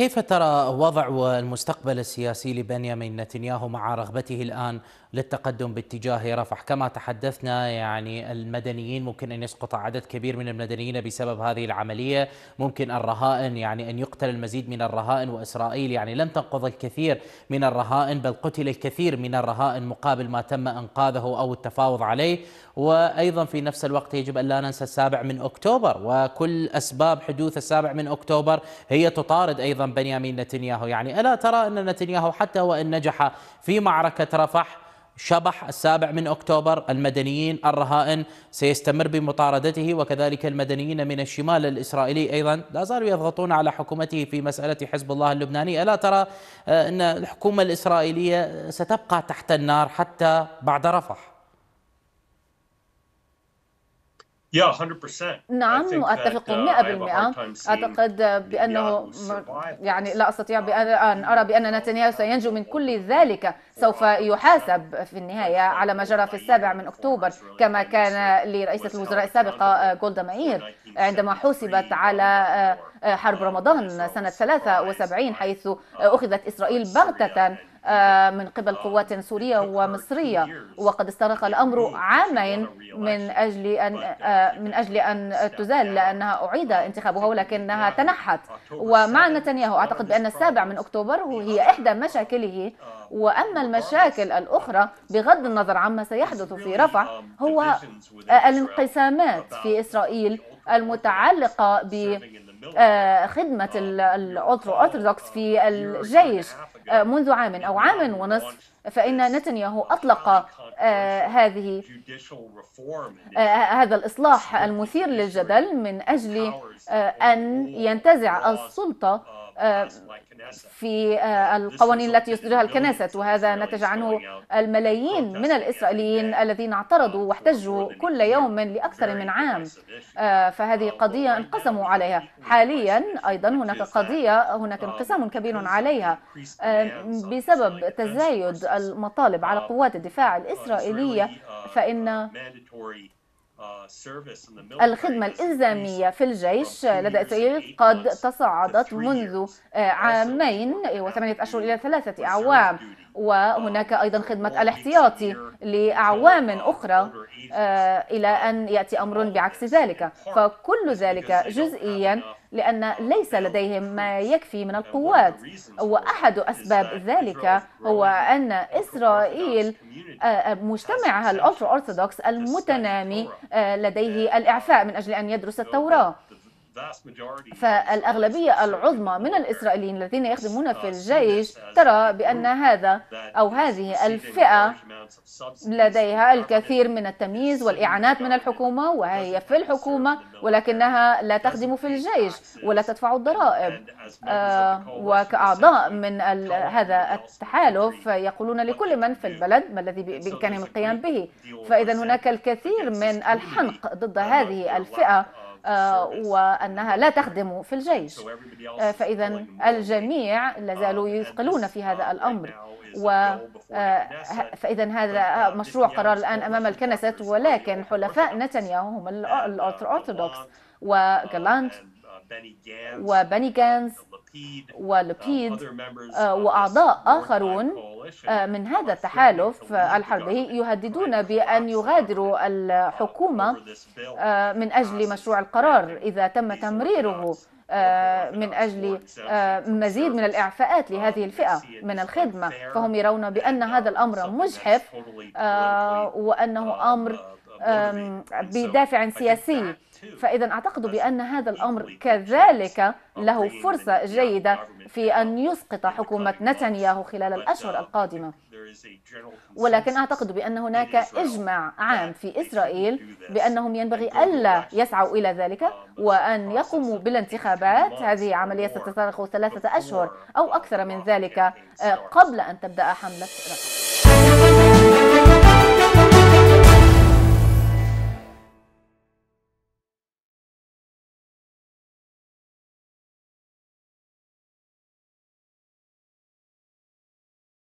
كيف ترى وضع المستقبل السياسي لبنيامين نتنياهو مع رغبته الآن للتقدم باتجاه رفح كما تحدثنا يعني المدنيين ممكن أن يسقط عدد كبير من المدنيين بسبب هذه العملية ممكن الرهائن يعني أن يقتل المزيد من الرهائن وإسرائيل يعني لم تنقض الكثير من الرهائن بل قتل الكثير من الرهائن مقابل ما تم إنقاذه أو التفاوض عليه وأيضا في نفس الوقت يجب أن لا ننسى السابع من أكتوبر وكل أسباب حدوث السابع من أكتوبر هي تطارد أيضا بنيامين نتنياهو يعني ألا ترى أن نتنياهو حتى وإن نجح في معركة رفح شبح السابع من أكتوبر المدنيين الرهائن سيستمر بمطاردته وكذلك المدنيين من الشمال الإسرائيلي أيضا لا زالوا يضغطون على حكومته في مسألة حزب الله اللبناني ألا ترى أن الحكومة الإسرائيلية ستبقى تحت النار حتى بعد رفح نعم أتفق 100% uh, أعتقد بأنه يعني لا أستطيع أن أرى بأن نتنياهو سينجو من كل ذلك سوف يحاسب في النهاية على ما جرى في السابع من أكتوبر كما كان لرئيسة الوزراء السابقة جولدا مائير عندما حوسبت على آه، حرب رمضان سنة 73 حيث أخذت إسرائيل بغتة آه، من قبل قوات سورية ومصرية وقد استغرق الأمر عامين من أجل أن آه، من أجل أن تزال لأنها أعيد انتخابها ولكنها uh, تنحت ومع نتنياهو أعتقد بأن السابع من أكتوبر هي إحدى مشاكله uh, وأما المشاكل الأخرى بغض النظر عما سيحدث في رفح um, هو آه، الانقسامات في إسرائيل المتعلقة ب خدمة um, الأوترو أوترودوكس في uh, الجيش منذ عام أو عام ونصف فإن نتنياهو أطلق آه، هذه آه، هذا الإصلاح المثير للجدل من أجل آه، أن ينتزع السلطة uh, في القوانين التي يصدرها الكنيسة وهذا نتج عنه الملايين من الإسرائيليين الذين اعترضوا uh, واحتجوا كل يوم لأكثر من عام فهذه uh, قضية انقسموا عليها حاليا أيضا هناك قضية هناك um, انقسام كبير عليها بسبب تزايد المطالب على قوات الدفاع الإسرائيلية الإسرائيلية آه، فإن آه، آه، الخدمة الإلزامية في الجيش لدى إسرائيل قد تصاعدت منذ عامين وثمانية أيوة، أشهر إلى ثلاثة أعوام وهناك أيضا خدمة الاحتياطي لأعوام أخرى آه، إلى أن يأتي أمر بعكس ذلك فكل ذلك جزئيا لأن ليس لديهم ما يكفي من القوات وأحد أسباب ذلك هو أن إسرائيل آه، آه، مجتمعها الألترا أرثوذكس المتنامي لديه الإعفاء من أجل أن يدرس التوراة فالأغلبية العظمى من الإسرائيليين الذين يخدمون في الجيش ترى بأن هذا أو هذه الفئة لديها الكثير من التمييز والإعانات من الحكومة وهي في الحكومة ولكنها لا تخدم في الجيش ولا تدفع الضرائب آه، وكأعضاء من هذا التحالف يقولون لكل من في البلد ما الذي بإمكانهم القيام به فإذا هناك الكثير من الحنق ضد هذه الفئة آه، وأنها لا تخدم في الجيش آه، فإذا الجميع لازالوا um, يثقلون في هذا uh, الأمر و آه، فإذا هذا uh, مشروع قرار الآن أمام الكنسة ولكن حلفاء نتنياهو هم uh, الاورثودوكس وجالانت وبني جانز Um, ولبيد آه، وأعضاء آخرون آه، من هذا التحالف الحربي يهددون بأن يغادروا الحكومة آه، من أجل مشروع القرار إذا تم تمريره من أجل مزيد من الإعفاءات لهذه الفئة من الخدمة فهم يرون بأن هذا الأمر مجحف وأنه um, أمر uh, بدافع سياسي فإذا أعتقد بأن هذا الأمر كذلك له فرصة جيدة في أن يسقط حكومة نتنياهو خلال الأشهر القادمة ولكن أعتقد بأن هناك إجماع عام في إسرائيل بأنهم ينبغي ألا يسعوا إلى ذلك وأن يقوموا بالانتخابات هذه عملية ستترخ ثلاثة أشهر أو أكثر من ذلك أه، قبل أن تبدأ حملة رقم.